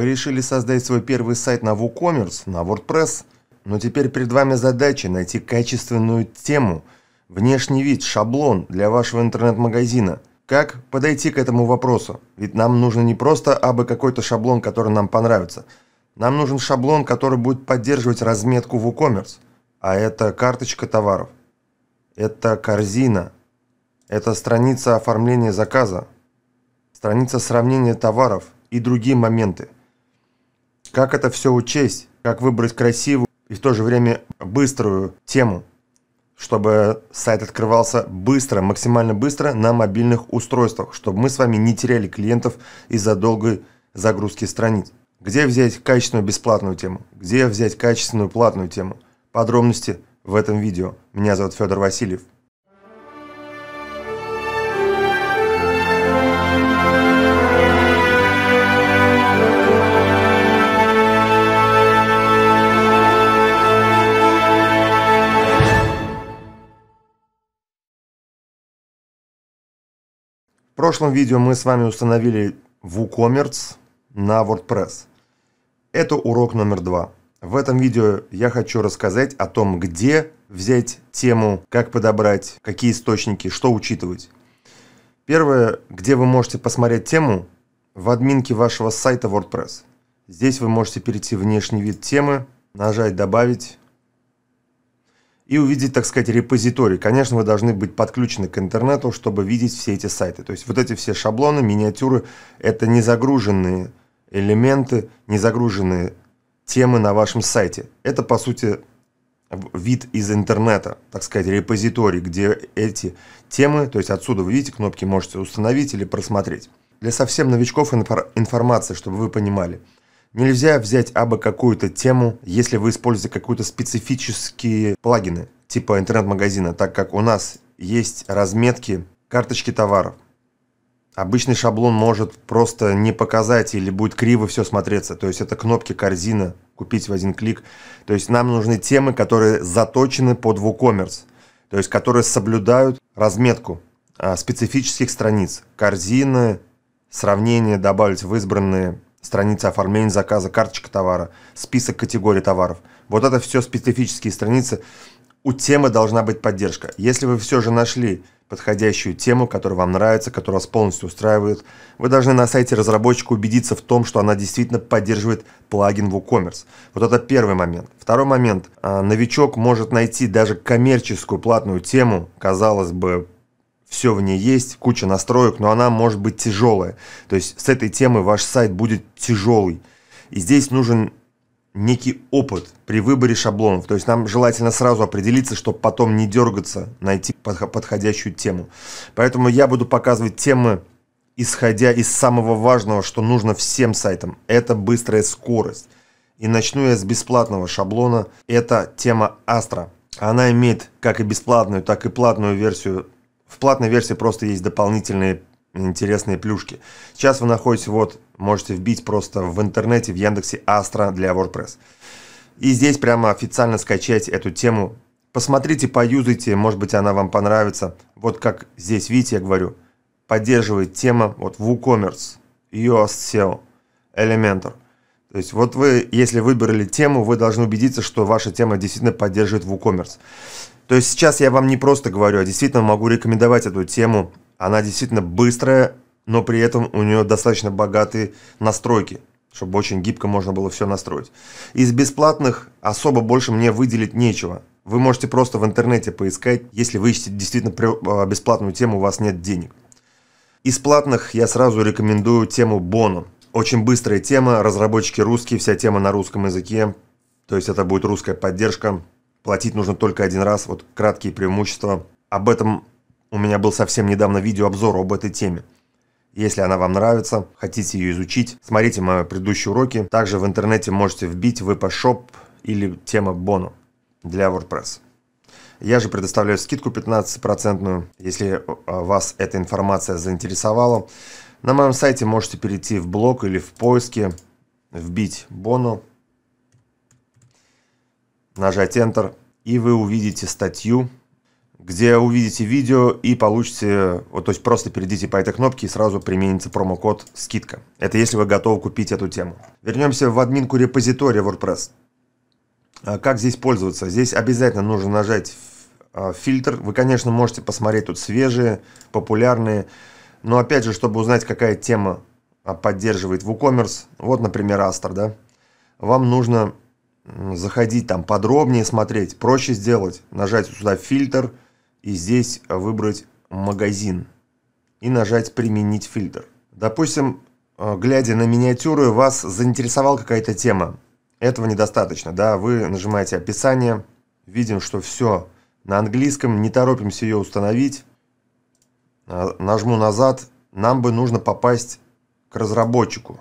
Вы решили создать свой первый сайт на WooCommerce, на WordPress, но теперь перед вами задача найти качественную тему, внешний вид, шаблон для вашего интернет-магазина. Как подойти к этому вопросу? Ведь нам нужно не просто абы какой-то шаблон, который нам понравится. Нам нужен шаблон, который будет поддерживать разметку WooCommerce. А это карточка товаров. Это корзина. Это страница оформления заказа. Страница сравнения товаров и другие моменты – как это все учесть? Как выбрать красивую и в то же время быструю тему, чтобы сайт открывался быстро, максимально быстро на мобильных устройствах, чтобы мы с вами не теряли клиентов из-за долгой загрузки страниц. Где взять качественную бесплатную тему? Где взять качественную платную тему? Подробности в этом видео. Меня зовут Федор Васильев. прошлом видео мы с вами установили WooCommerce на WordPress. Это урок номер два. В этом видео я хочу рассказать о том, где взять тему, как подобрать, какие источники, что учитывать. Первое, где вы можете посмотреть тему, в админке вашего сайта WordPress. Здесь вы можете перейти в внешний вид темы, нажать «Добавить», и увидеть, так сказать, репозиторий. Конечно, вы должны быть подключены к интернету, чтобы видеть все эти сайты. То есть вот эти все шаблоны, миниатюры – это не загруженные элементы, не загруженные темы на вашем сайте. Это, по сути, вид из интернета, так сказать, репозиторий, где эти темы, то есть отсюда вы видите кнопки, можете установить или просмотреть. Для совсем новичков информация, чтобы вы понимали – Нельзя взять абы какую-то тему, если вы используете какие-то специфические плагины, типа интернет-магазина, так как у нас есть разметки, карточки товаров. Обычный шаблон может просто не показать или будет криво все смотреться. То есть это кнопки корзина, купить в один клик. То есть нам нужны темы, которые заточены под WooCommerce. То есть которые соблюдают разметку а, специфических страниц. Корзины, сравнение добавить в избранные страница оформления заказа, карточка товара, список категорий товаров. Вот это все специфические страницы. У темы должна быть поддержка. Если вы все же нашли подходящую тему, которая вам нравится, которая вас полностью устраивает, вы должны на сайте разработчика убедиться в том, что она действительно поддерживает плагин WooCommerce. Вот это первый момент. Второй момент. А, новичок может найти даже коммерческую платную тему, казалось бы, все в ней есть, куча настроек, но она может быть тяжелая. То есть с этой темы ваш сайт будет тяжелый. И здесь нужен некий опыт при выборе шаблонов. То есть нам желательно сразу определиться, чтобы потом не дергаться, найти подходящую тему. Поэтому я буду показывать темы, исходя из самого важного, что нужно всем сайтам. Это быстрая скорость. И начну я с бесплатного шаблона. Это тема Astra. Она имеет как и бесплатную, так и платную версию в платной версии просто есть дополнительные интересные плюшки. Сейчас вы находитесь, вот, можете вбить просто в интернете, в Яндексе Астра для WordPress. И здесь прямо официально скачать эту тему. Посмотрите, поюзайте, может быть, она вам понравится. Вот как здесь, видите, я говорю, поддерживает тема вот WooCommerce, Yoast e SEO, Elementor. То есть вот вы, если выбрали тему, вы должны убедиться, что ваша тема действительно поддерживает WooCommerce. То есть сейчас я вам не просто говорю, а действительно могу рекомендовать эту тему. Она действительно быстрая, но при этом у нее достаточно богатые настройки, чтобы очень гибко можно было все настроить. Из бесплатных особо больше мне выделить нечего. Вы можете просто в интернете поискать, если вы ищете действительно а, бесплатную тему, у вас нет денег. Из платных я сразу рекомендую тему Бону. Очень быстрая тема, разработчики русские, вся тема на русском языке. То есть это будет русская поддержка, Платить нужно только один раз, вот краткие преимущества. Об этом у меня был совсем недавно видеообзор об этой теме. Если она вам нравится, хотите ее изучить, смотрите мои предыдущие уроки. Также в интернете можете вбить VP-шоп или тема Бону для WordPress. Я же предоставляю скидку 15%, если а, вас эта информация заинтересовала. На моем сайте можете перейти в блог или в поиске, вбить Бону нажать Enter, и вы увидите статью, где увидите видео и получите, вот, то есть просто перейдите по этой кнопке и сразу применится промокод «Скидка». Это если вы готовы купить эту тему. Вернемся в админку репозитория WordPress. А, как здесь пользоваться? Здесь обязательно нужно нажать а, фильтр. Вы, конечно, можете посмотреть тут свежие, популярные, но опять же, чтобы узнать, какая тема а, поддерживает WooCommerce, вот, например, Астер, да, вам нужно заходить там подробнее, смотреть. Проще сделать, нажать сюда фильтр и здесь выбрать магазин и нажать применить фильтр. Допустим, э, глядя на миниатюры, вас заинтересовала какая-то тема. Этого недостаточно, да, вы нажимаете описание, видим, что все на английском, не торопимся ее установить. Э, нажму назад, нам бы нужно попасть к разработчику.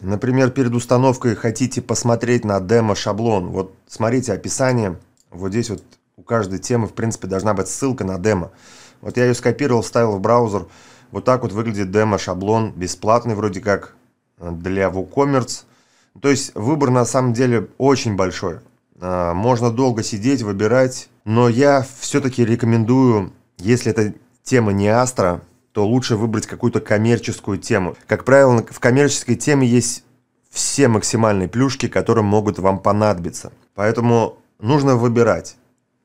Например, перед установкой хотите посмотреть на демо-шаблон. Вот смотрите описание. Вот здесь вот у каждой темы, в принципе, должна быть ссылка на демо. Вот я ее скопировал, вставил в браузер. Вот так вот выглядит демо-шаблон. Бесплатный вроде как э, для WooCommerce. То есть выбор на самом деле очень большой. Э, можно долго сидеть, выбирать. Но я все-таки рекомендую, если эта тема не астра, то лучше выбрать какую-то коммерческую тему. Как правило, в коммерческой теме есть все максимальные плюшки, которые могут вам понадобиться. Поэтому нужно выбирать.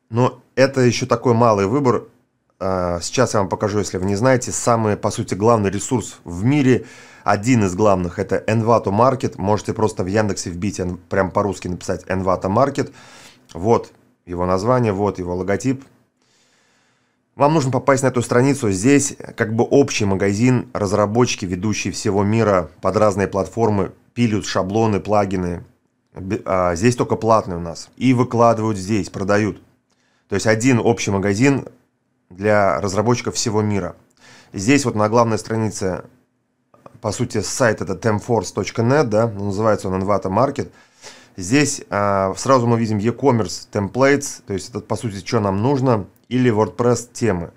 Но это еще такой малый выбор. А, сейчас я вам покажу, если вы не знаете, самый, по сути, главный ресурс в мире, один из главных, это Envato Market. Можете просто в Яндексе вбить, прям по-русски написать Envato Market. Вот его название, вот его логотип. Вам нужно попасть на эту страницу. Здесь как бы общий магазин, разработчики, ведущие всего мира под разные платформы пилют шаблоны, плагины. А здесь только платные у нас. И выкладывают здесь, продают. То есть один общий магазин для разработчиков всего мира. Здесь вот на главной странице, по сути, сайт это temforce.net, да, называется он Envato Market – Здесь а, сразу мы видим e-commerce templates, то есть это по сути, что нам нужно, или WordPress темы.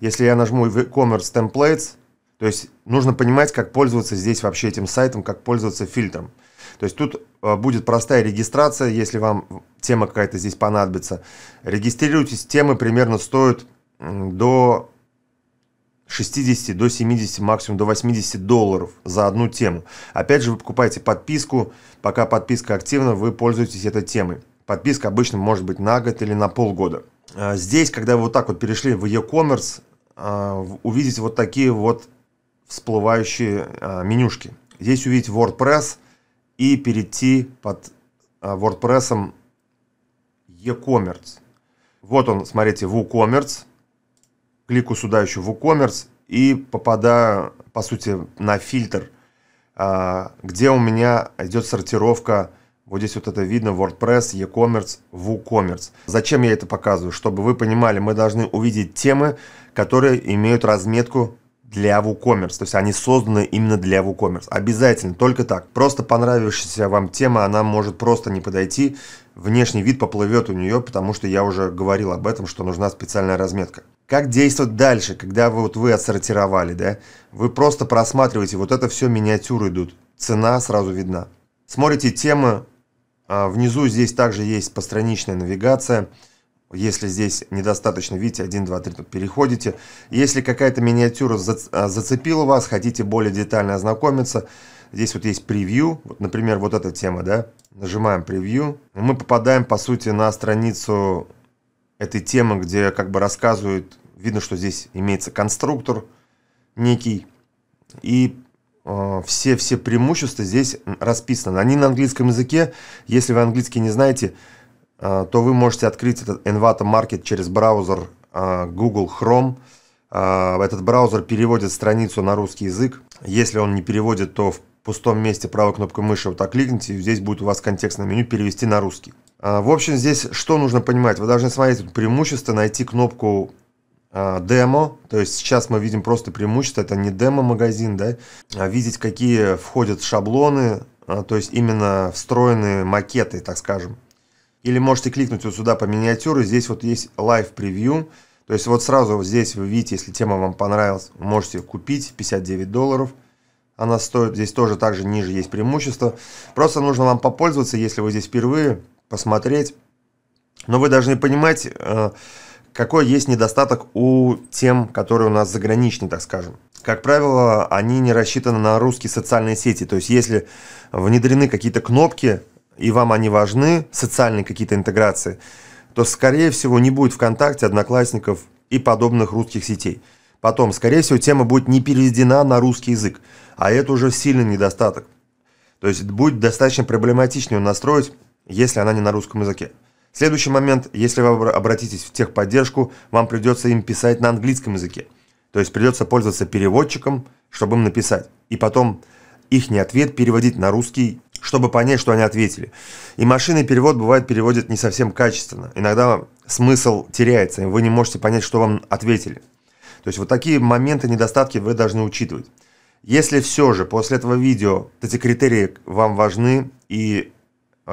Если я нажму e-commerce templates, то есть нужно понимать, как пользоваться здесь вообще этим сайтом, как пользоваться фильтром. То есть тут а, будет простая регистрация, если вам тема какая-то здесь понадобится. Регистрируйтесь, темы примерно стоят до 60 до 70, максимум до 80 долларов за одну тему. Опять же, вы покупаете подписку, пока подписка активна, вы пользуетесь этой темой. Подписка обычно может быть на год или на полгода. А, здесь, когда вы вот так вот перешли в e-commerce, а, увидите вот такие вот всплывающие а, менюшки. Здесь увидеть WordPress и перейти под WordPress e-commerce. Вот он, смотрите, WooCommerce кликаю сюда еще в WooCommerce и попадаю, по сути, на фильтр, а, где у меня идет сортировка вот здесь вот это видно WordPress, e-commerce, WooCommerce. Зачем я это показываю? Чтобы вы понимали, мы должны увидеть темы, которые имеют разметку для WooCommerce. То есть они созданы именно для WooCommerce. Обязательно, только так. Просто понравившаяся вам тема, она может просто не подойти. Внешний вид поплывет у нее, потому что я уже говорил об этом, что нужна специальная разметка как действовать дальше, когда вы, вот вы отсортировали, да? Вы просто просматриваете, вот это все миниатюры идут, цена сразу видна. Смотрите темы, а, внизу здесь также есть постраничная навигация, если здесь недостаточно, видите, 1, 2, 3, переходите. Если какая-то миниатюра а, зацепила вас, хотите более детально ознакомиться, здесь вот есть превью, вот, например, вот эта тема, да, нажимаем превью, мы попадаем, по сути, на страницу этой темы, где как бы рассказывают Видно, что здесь имеется конструктор некий. И э, все, все преимущества здесь расписаны. Они на английском языке. Если вы английский не знаете, э, то вы можете открыть этот Envato Market через браузер э, Google Chrome. Этот браузер переводит страницу на русский язык. Если он не переводит, то в пустом месте правой кнопкой мыши вот так кликните, и здесь будет у вас контекстное меню «Перевести на русский». В общем, здесь что нужно понимать? Вы должны смотреть преимущество, найти кнопку а, демо, то есть сейчас мы видим просто преимущество, это не демо-магазин, да, а видеть, какие входят шаблоны, а, то есть именно встроенные макеты, так скажем. Или можете кликнуть вот сюда по миниатюру, здесь вот есть live превью, то есть вот сразу здесь вы видите, если тема вам понравилась, можете купить 59 долларов, она стоит, здесь тоже также ниже есть преимущество, просто нужно вам попользоваться, если вы здесь впервые, посмотреть, но вы должны понимать, а, какой есть недостаток у тем, которые у нас заграничные, так скажем? Как правило, они не рассчитаны на русские социальные сети. То есть, если внедрены какие-то кнопки, и вам они важны, социальные какие-то интеграции, то, скорее всего, не будет ВКонтакте, Одноклассников и подобных русских сетей. Потом, скорее всего, тема будет не переведена на русский язык, а это уже сильный недостаток. То есть будет достаточно проблематично ее настроить, если она не на русском языке. Следующий момент, если вы обратитесь в техподдержку, вам придется им писать на английском языке. То есть придется пользоваться переводчиком, чтобы им написать. И потом их не ответ переводить на русский, чтобы понять, что они ответили. И машинный перевод бывает переводит не совсем качественно. Иногда смысл теряется, и вы не можете понять, что вам ответили. То есть вот такие моменты, недостатки вы должны учитывать. Если все же после этого видео эти критерии вам важны и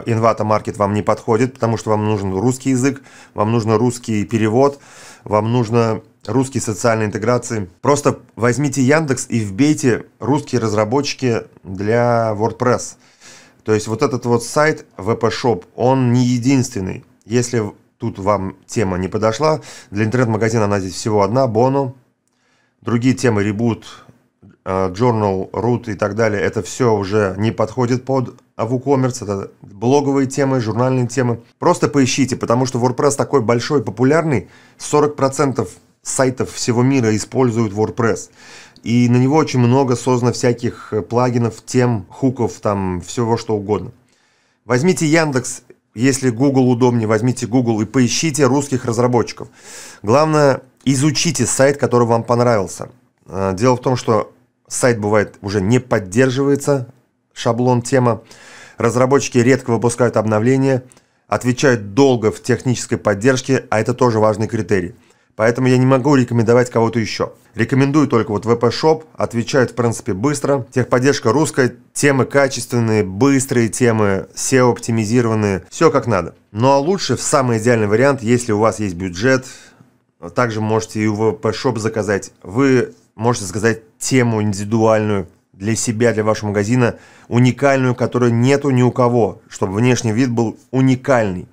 Инвата Маркет вам не подходит, потому что вам нужен русский язык, вам нужен русский перевод, вам нужно русские социальные интеграции. Просто возьмите Яндекс и вбейте русские разработчики для WordPress. То есть вот этот вот сайт VP-Shop, он не единственный. Если тут вам тема не подошла, для интернет-магазина она здесь всего одна, Бону. Другие темы Reboot, Э, Journal, Root и так далее, это все уже не подходит под WooCommerce, это блоговые темы, журнальные темы. Просто поищите, потому что WordPress такой большой, популярный, 40% сайтов всего мира используют WordPress. И на него очень много создано всяких э, плагинов, тем, хуков, там всего что угодно. Возьмите Яндекс, если Google удобнее, возьмите Google и поищите русских разработчиков. Главное, изучите сайт, который вам понравился. Э, дело в том, что сайт бывает уже не поддерживается, шаблон тема. Разработчики редко выпускают обновления, отвечают долго в технической поддержке, а это тоже важный критерий. Поэтому я не могу рекомендовать кого-то еще. Рекомендую только вот VP Shop, отвечают в принципе быстро. Техподдержка русская, темы качественные, быстрые темы, SEO оптимизированные, все как надо. Ну а лучше в самый идеальный вариант, если у вас есть бюджет, также можете и у VP Shop заказать. Вы можете заказать тему индивидуальную для себя, для вашего магазина, уникальную, которой нету ни у кого, чтобы внешний вид был уникальный.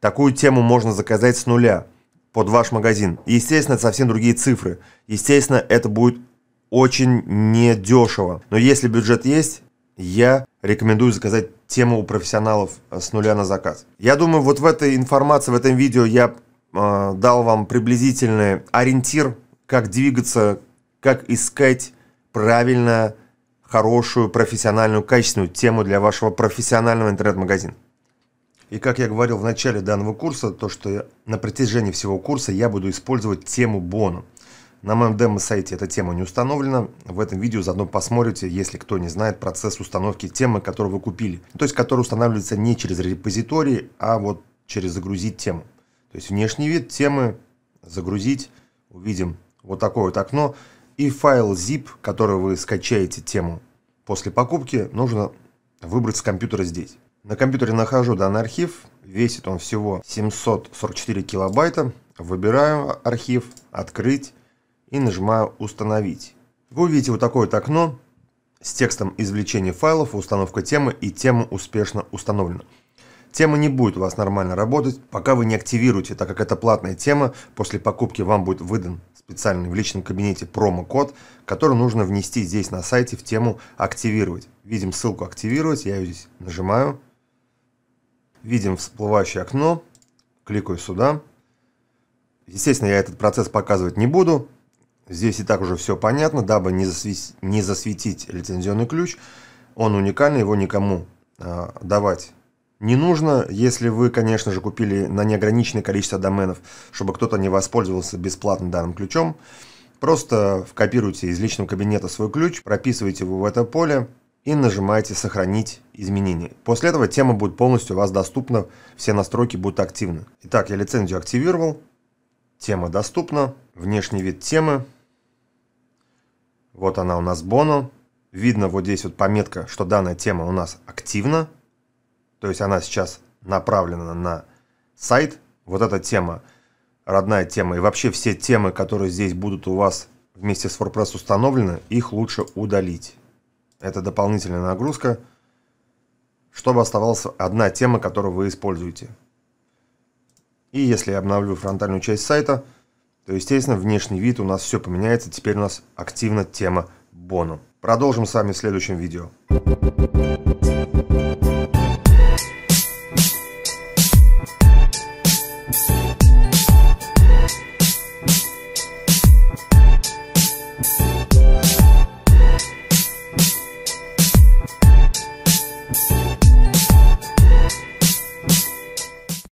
Такую тему можно заказать с нуля под ваш магазин. естественно, это совсем другие цифры. Естественно, это будет очень недешево. Но если бюджет есть, я рекомендую заказать тему у профессионалов э, с нуля на заказ. Я думаю, вот в этой информации, в этом видео я э, дал вам приблизительный ориентир, как двигаться, как искать правильно хорошую, профессиональную, качественную тему для вашего профессионального интернет-магазина. И как я говорил в начале данного курса, то что на протяжении всего курса я буду использовать тему Бону На моем демо-сайте эта тема не установлена. В этом видео заодно посмотрите, если кто не знает, процесс установки темы, которую вы купили. То есть, которая устанавливается не через репозиторий, а вот через загрузить тему. То есть, внешний вид темы загрузить. Увидим вот такое вот окно и файл zip, который вы скачаете тему. После покупки нужно выбрать с компьютера здесь. На компьютере нахожу данный архив, весит он всего 744 килобайта. Выбираю архив, открыть и нажимаю установить. Вы увидите вот такое вот окно с текстом извлечения файлов, установка темы и тема успешно установлена. Тема не будет у вас нормально работать, пока вы не активируете, так как это платная тема, после покупки вам будет выдан специальный в личном кабинете промокод, который нужно внести здесь на сайте в тему «Активировать». Видим ссылку «Активировать», я ее здесь нажимаю. Видим всплывающее окно, кликаю сюда. Естественно, я этот процесс показывать не буду. Здесь и так уже все понятно, дабы не, засветить, не засветить лицензионный ключ. Он уникальный, его никому э, давать не нужно, если вы, конечно же, купили на неограниченное количество доменов, чтобы кто-то не воспользовался бесплатно данным ключом. Просто копируйте из личного кабинета свой ключ, прописывайте его в это поле и нажимаете «Сохранить изменения». После этого тема будет полностью у вас доступна, все настройки будут активны. Итак, я лицензию активировал, тема доступна, внешний вид темы. Вот она у нас Боно. Видно вот здесь вот пометка, что данная тема у нас активна то есть она сейчас направлена на сайт, вот эта тема, родная тема, и вообще все темы, которые здесь будут у вас вместе с WordPress установлены, их лучше удалить. Это дополнительная нагрузка, чтобы оставалась одна тема, которую вы используете. И если я обновлю фронтальную часть сайта, то, естественно, внешний вид у нас все поменяется. Теперь у нас активна тема Бону. Продолжим с вами в следующем видео.